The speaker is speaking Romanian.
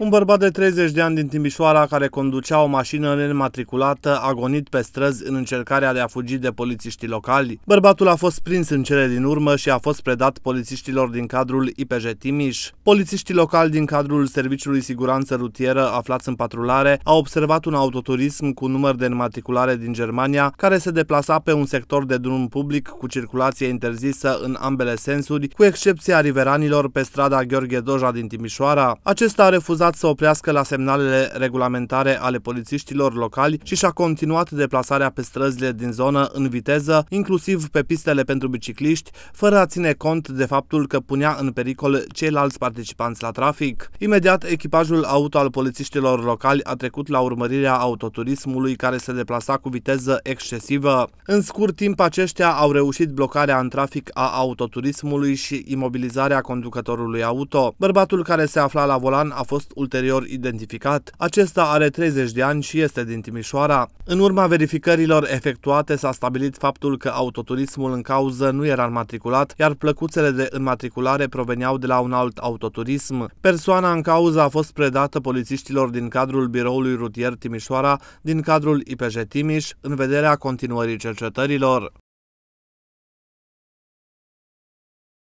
Un bărbat de 30 de ani din Timișoara care conducea o mașină nematriculată a gonit pe străzi în încercarea de a fugi de polițiștii locali. Bărbatul a fost prins în cele din urmă și a fost predat polițiștilor din cadrul IPJ Timiș. Polițiștii locali din cadrul Serviciului Siguranță Rutieră aflați în patrulare au observat un autoturism cu număr de înmatriculare din Germania care se deplasa pe un sector de drum public cu circulație interzisă în ambele sensuri, cu excepția riveranilor pe strada Gheorghe Doja din Timișoara. Acesta a refuzat refuzat să oprească la semnalele regulamentare ale polițiștilor locali și și-a continuat deplasarea pe străzile din zonă în viteză, inclusiv pe pistele pentru bicicliști, fără a ține cont de faptul că punea în pericol ceilalți participanți la trafic. Imediat, echipajul auto al polițiștilor locali a trecut la urmărirea autoturismului care se deplasa cu viteză excesivă. În scurt timp, aceștia au reușit blocarea în trafic a autoturismului și imobilizarea conducătorului auto. Bărbatul care se afla la volan a fost fost ulterior identificat. Acesta are 30 de ani și este din Timișoara. În urma verificărilor efectuate s-a stabilit faptul că autoturismul în cauză nu era înmatriculat, iar plăcuțele de înmatriculare proveneau de la un alt autoturism. Persoana în cauză a fost predată polițiștilor din cadrul biroului rutier Timișoara din cadrul IPJ Timiș în vederea continuării cercetărilor.